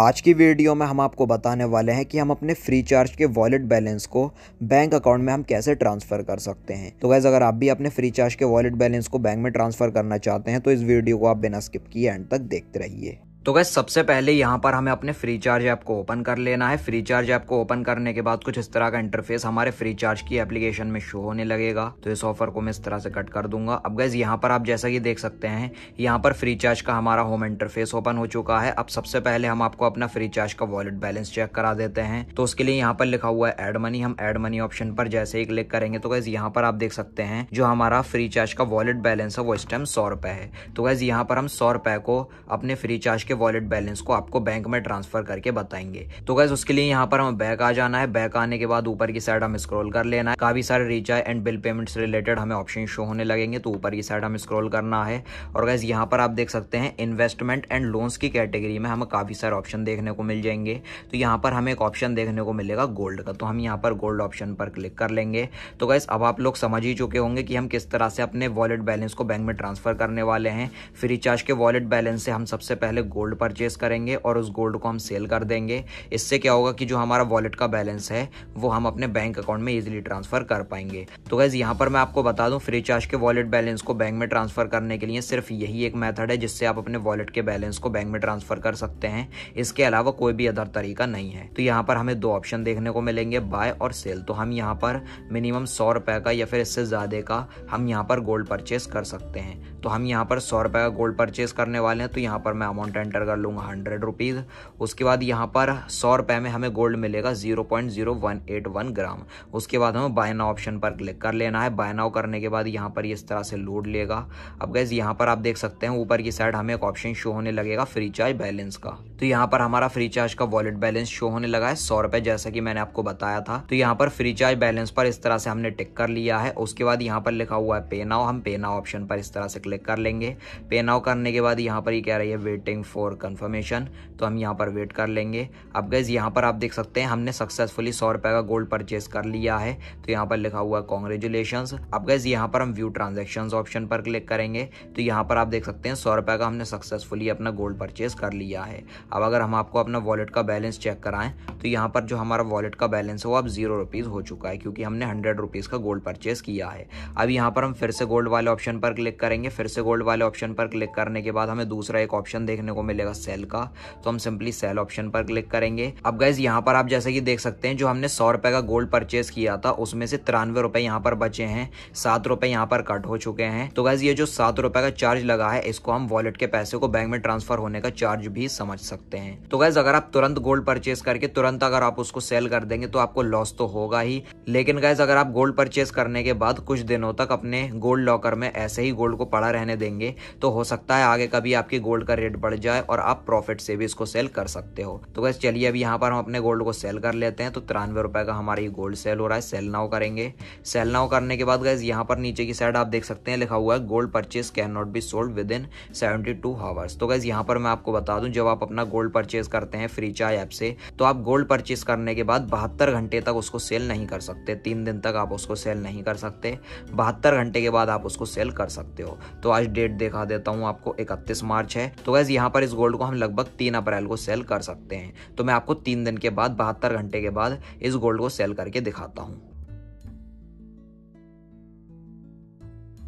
आज की वीडियो में हम आपको बताने वाले हैं कि हम अपने फ्री चार्ज के वॉलेट बैलेंस को बैंक अकाउंट में हम कैसे ट्रांसफ़र कर सकते हैं तो गैस अगर आप भी अपने फ्री चार्ज के वॉलेट बैलेंस को बैंक में ट्रांसफ़र करना चाहते हैं तो इस वीडियो को आप बिना स्किप किए एंड तक देखते रहिए तो गैस सबसे पहले यहाँ पर हमें अपने फ्री चार्ज ऐप को ओपन कर लेना है फ्री चार्ज ऐप को ओपन करने के बाद कुछ इस तरह का इंटरफेस हमारे फ्री चार्ज की एप्लीकेशन में शो होने लगेगा तो इस ऑफर को मैं इस तरह से कट कर दूंगा अब गैस यहाँ पर आप जैसा कि देख सकते हैं यहाँ पर फ्री चार्ज का हमारा होम इंटरफेस ओपन हो चुका है अब सबसे पहले हम आपको अपना फ्री चार्ज का वॉलेट बैलेंस चेक करा देते हैं तो उसके लिए यहाँ पर लिखा हुआ है एड मनी हम एड मनी ऑप्शन पर जैसे ही क्लिक करेंगे तो गैस यहाँ पर आप देख सकते हैं जो हमारा फ्री चार्ज का वॉलेट बैलेंस है वो इस टाइम सौ रुपए है तो गैस यहाँ पर हम सौ रुपए को अपने फ्री चार्ज के वॉलेट बैलेंस को आपको बैंक में ट्रांसफर करके बताएंगे तो गैस उसके लिए यहाँ पर हमें बैक आ जाना है बैक आने के बाद ऊपर की साइड हम स्क्रॉल कर लेना है काफी सारे recharge and bill payments related हमें ऑप्शन शो होने लगेंगे तो ऊपर की साइड हम स्क्रॉल करना है और गैस यहाँ पर आप देख सकते हैं इन्वेस्टमेंट एंड लोन्स की कैटेगरी में हमें काफी सारे ऑप्शन देखने को मिल जाएंगे तो यहाँ पर हमें एक ऑप्शन देखने को मिलेगा गोल्ड का तो हम यहाँ पर गोल्ड ऑप्शन पर क्लिक कर लेंगे तो गैस अब आप लोग समझ ही चुके होंगे कि हम किस तरह से अपने वॉलेट बैलेंस को बैंक में ट्रांसफर करने वाले हैं फ्री चार्ज के वॉलेट बैलेंस से हम सबसे पहले गोल्ड गोल्ड परचेस करेंगे और उस गोल्ड को हम सेल कर देंगे इससे क्या होगा कि जो हमारा वॉलेट का बैलेंस है वो हम अपने बैंक अकाउंट में इजिली ट्रांसफर कर पाएंगे तो गैज़ यहाँ पर मैं आपको बता दूँ फ्री चार्ज के वॉलेट बैलेंस को बैंक में ट्रांसफर करने के लिए सिर्फ यही एक मैथड है जिससे आप अपने वॉलेट के बैलेंस को बैंक में ट्रांसफर कर सकते हैं इसके अलावा कोई भी अदर तरीका नहीं है तो यहाँ पर हमें दो ऑप्शन देखने को मिलेंगे बाय और सेल तो हम यहाँ पर मिनिमम सौ रुपए का या फिर इससे ज़्यादा का हम यहाँ पर गोल्ड परचेस कर सकते हैं तो हम यहाँ पर सौ रुपए का गोल्ड परचेस करने वाले हैं तो यहाँ पर मैं अमाउंट एंटर कर लूँगा हंड्रेड रुपीज़ उसके बाद यहाँ पर सौ रुपये में हमें गोल्ड मिलेगा zero point zero one eight one gram उसके बाद हमें बाय ऑप्शन पर क्लिक कर लेना है बाय करने के बाद यहाँ पर इस तरह से लोड लेगा अब गैस यहाँ पर आप देख सकते हैं ऊपर की साइड हमें एक ऑप्शन शो होने लगेगा फ्री चार्ज बैलेंस का तो यहाँ पर हमारा फ्री चार्ज का वॉलेट बैलेंस शो होने लगा है सौ जैसा कि मैंने आपको बताया था तो यहाँ पर फ्री चार्ज बैलेंस पर इस तरह से हमने टिक कर लिया है उसके बाद यहाँ पर लिखा हुआ है पे हम पे ऑप्शन पर इस तरह से क्लिक कर लेंगे पे करने के बाद यहाँ पर ये कह रही है वेटिंग फॉर फॉर कन्फर्मेशन तो हम यहाँ पर वेट कर लेंगे अब गैज़ यहाँ पर आप देख सकते हैं हमने सक्सेसफुली सौ रुपये का गोल्ड परचेज कर लिया है तो यहाँ पर लिखा हुआ कॉन्ग्रेचुलेशन अब गैज़ यहाँ पर हम व्यू ट्रांजेक्शन ऑप्शन पर क्लिक करेंगे तो यहाँ पर आप देख सकते हैं सौ रुपये का हमने सक्सेसफुली अपना गोल्ड परचेज कर लिया है अब अगर हम आपको अपना वॉलेट का बैलेंस चेक कराएं तो यहाँ पर जो हमारा वॉलेट का बैलेंस है वो अब जीरो रुपीज़ हो चुका है क्योंकि हमने हंड्रेड रुपीज़ का गोल्ड परचेज किया है अब यहाँ पर हम फिर से गोल्ड वाले ऑप्शन पर क्लिक करेंगे फिर से गोल्ड वाले ऑप्शन पर क्लिक करने के बाद हमें दूसरा एक ऑप्शन देखने को मिलेगा सेल का तो हम सिंपली सेल ऑप्शन पर क्लिक करेंगे अब गैस यहाँ पर आप जैसे कि देख सकते हैं जो हमने सौ रुपए का गोल्ड परचेज किया था उसमें से तिरानवे रुपए यहाँ पर बचे हैं सात रुपए यहाँ पर कट हो चुके हैं तो गैस ये जो सात रुपए का चार्ज लगा है इसको हम वॉलेट के पैसे को बैंक में ट्रांसफर होने का चार्ज भी समझ सकते हैं तो गैस अगर आप तुरंत गोल्ड परचेज करके तुरंत अगर आप उसको सेल कर देंगे तो आपको लॉस तो होगा ही लेकिन गैस अगर आप गोल्ड परचेज करने के बाद कुछ दिनों तक अपने गोल्ड लॉकर में ऐसे ही गोल्ड को पड़ा रहने देंगे तो हो सकता है आगे कभी आपके गोल्ड का रेट बढ़ जाए है और आप प्रॉफिट से भी इसको सेल कर सकते हो तो गैस चलिए अभी यहाँ पर हम अपने गोल्ड को सेल कर लेते हैं तो तिरानवे रुपए का हमारा ये गोल्ड सेल हो रहा है सेल नाउ करेंगे सेल नाउ करने के बाद गैस यहाँ पर नीचे की साइड आप देख सकते हैं लिखा हुआ है gold purchase cannot be sold within seventy two hours तो गैस यहाँ पर मैं आपको बता दूं जब आप अपना गोल्ड परचेज करते हैं फ्री चाय ऐप से तो आप गोल्ड परचेज करने के बाद बहत्तर घंटे तक उसको सेल नहीं कर सकते तीन दिन तक आप उसको सेल नहीं कर सकते बहत्तर घंटे के बाद आप उसको सेल कर सकते हो तो आज डेट देखा देता हूँ आपको इकतीस मार्च है तो गैस यहाँ पर इस गोल्ड को हम लगभग तीन अप्रैल को सेल कर सकते हैं तो मैं आपको तीन दिन के बाद बहत्तर घंटे के बाद इस गोल्ड को सेल करके दिखाता हूँ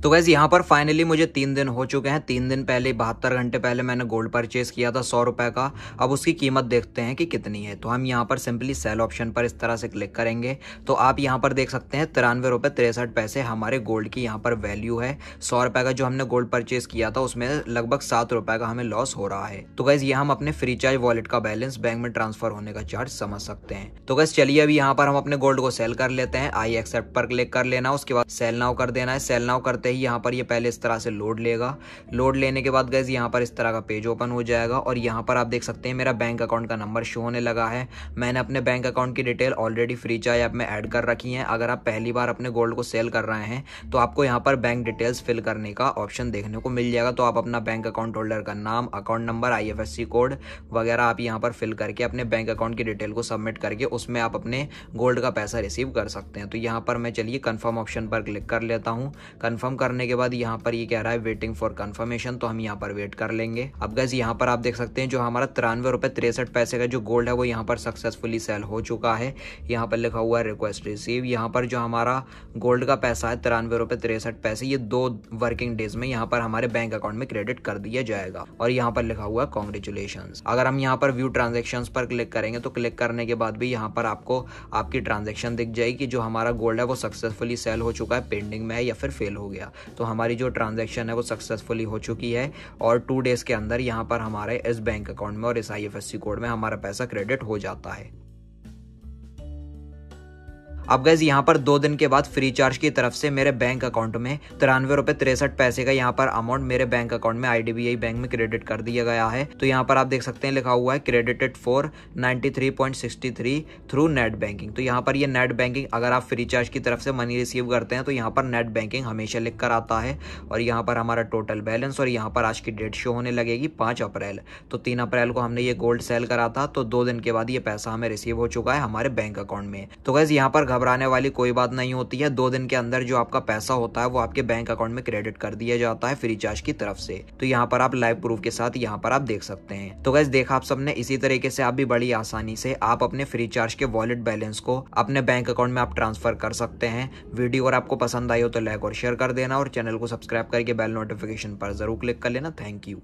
तो गैस यहाँ पर फाइनली मुझे तीन दिन हो चुके हैं तीन दिन पहले बहत्तर घंटे पहले मैंने गोल्ड परचेज किया था सौ रुपए का अब उसकी कीमत देखते हैं कि कितनी है तो हम यहाँ पर सिंपली सेल ऑप्शन पर इस तरह से क्लिक करेंगे तो आप यहाँ पर देख सकते हैं तिरानवे रुपए तिरसठ पैसे हमारे गोल्ड की यहाँ पर वैल्यू है सौ रुपए का जो हमने गोल्ड परचेज किया था उसमें लगभग सात रुपए का हमें लॉस हो रहा है तो गैस यहाँ हम अपने फ्री चार्ज वॉलेट का बैलेंस बैंक में ट्रांसफर होने का चार्ज समझ सकते हैं तो गैस चलिए अभी यहाँ पर हम अपने गोल्ड को सेल कर लेते हैं आई एक्सेप्ट पर क्लिक कर लेना उसके बाद सेल नाउ कर देना है सेल नाउ करते ही यहाँ पर ये पहले इस तरह से लोड लेगा लोड लेने के बाद गैस यहाँ पर इस तरह का पेज ओपन हो जाएगा और यहाँ पर आप देख सकते हैं मेरा बैंक अकाउंट का नंबर शो होने लगा है मैंने अपने बैंक अकाउंट की detail already Freecharge app में ऐड कर रखी है अगर आप पहली बार अपने गोल्ड को सेल कर रहे हैं तो आपको यहाँ पर बैंक डिटेल्स फिल करने का ऑप्शन देखने को मिल जाएगा तो आप अपना बैंक अकाउंट होल्डर का नाम अकाउंट नंबर आई कोड वगैरह आप यहाँ पर फिल करके अपने बैंक अकाउंट की डिटेल को सबमिट करके उसमें आप अपने गोल्ड का पैसा रिसीव कर सकते हैं तो यहाँ पर मैं चलिए कन्फर्म ऑप्शन पर क्लिक कर लेता हूँ कन्फर्म करने के बाद यहाँ पर ये यह कह रहा है वेटिंग फॉर कंफर्मेशन तो हम यहाँ पर वेट कर लेंगे अब गैस यहाँ पर आप देख सकते हैं जो हमारा तिरानवे रुपए तिरसठ पैसे का जो गोल्ड है वो यहाँ पर सक्सेसफुली सेल हो चुका है यहाँ पर लिखा हुआ है रिक्वेस्ट रिसीव यहाँ पर जो हमारा गोल्ड का पैसा है तिरानवे रुपए तिरसठ पैसे ये दो वर्किंग डेज में यहाँ पर हमारे बैंक अकाउंट में क्रेडिट कर दिया जाएगा और यहाँ पर लिखा हुआ है कॉन्ग्रेचुलेशन अगर हम यहाँ पर व्यू ट्रांजेक्शन पर क्लिक करेंगे तो क्लिक करने के बाद भी यहाँ पर आपको आपकी ट्रांजेक्शन दिख जाएगी जो हमारा गोल्ड है वो सक्सेसफुली सेल हो चुका है पेंडिंग में है या फिर फेल हो गया तो हमारी जो ट्रांजेक्शन है वो सक्सेसफुली हो चुकी है और टू डेज़ के अंदर यहाँ पर हमारे इस बैंक अकाउंट में और इस आई कोड में हमारा पैसा क्रेडिट हो जाता है अब गैस यहाँ पर दो दिन के बाद फ्री चार्ज की तरफ से मेरे बैंक अकाउंट में तिरानवे रुपए तिरसठ पैसे का यहाँ पर अमाउंट मेरे बैंक अकाउंट में आईडीबीआई बैंक में क्रेडिट कर दिया गया है तो यहाँ पर आप देख सकते हैं लिखा हुआ है credited for 93.63 through net banking तो यहाँ पर ये नेट बैंकिंग अगर आप फ्री चार्ज की तरफ से मनी रिसीव करते हैं तो यहाँ पर नेट बैंकिंग हमेशा लिख कर आता है और यहाँ पर हमारा टोटल बैलेंस और यहाँ पर आज की डेट शो होने लगेगी पाँच अप्रैल तो तीन अप्रैल को हमने ये गोल्ड सेल करा था तो दो दिन के बाद ये पैसा हमें रिसीव हो चुका है हमारे बैंक अकाउंट में तो गैस यहाँ पर घबराने वाली कोई बात नहीं होती है दो दिन के अंदर जो आपका पैसा होता है वो आपके बैंक अकाउंट में क्रेडिट कर दिया जाता है फ्री चार्ज की तरफ से तो यहाँ पर आप लाइव प्रूफ के साथ यहाँ पर आप देख सकते हैं तो गैस देखा आप सबने इसी तरीके से आप भी बड़ी आसानी से आप अपने फ्री चार्ज के वॉलेट बैलेंस को अपने बैंक अकाउंट में आप ट्रांसफर कर सकते हैं वीडियो अगर आपको पसंद आई हो तो लाइक और शेयर कर देना और चैनल को सब्सक्राइब करके बेल नोटिफिकेशन पर जरूर क्लिक कर लेना थैंक यू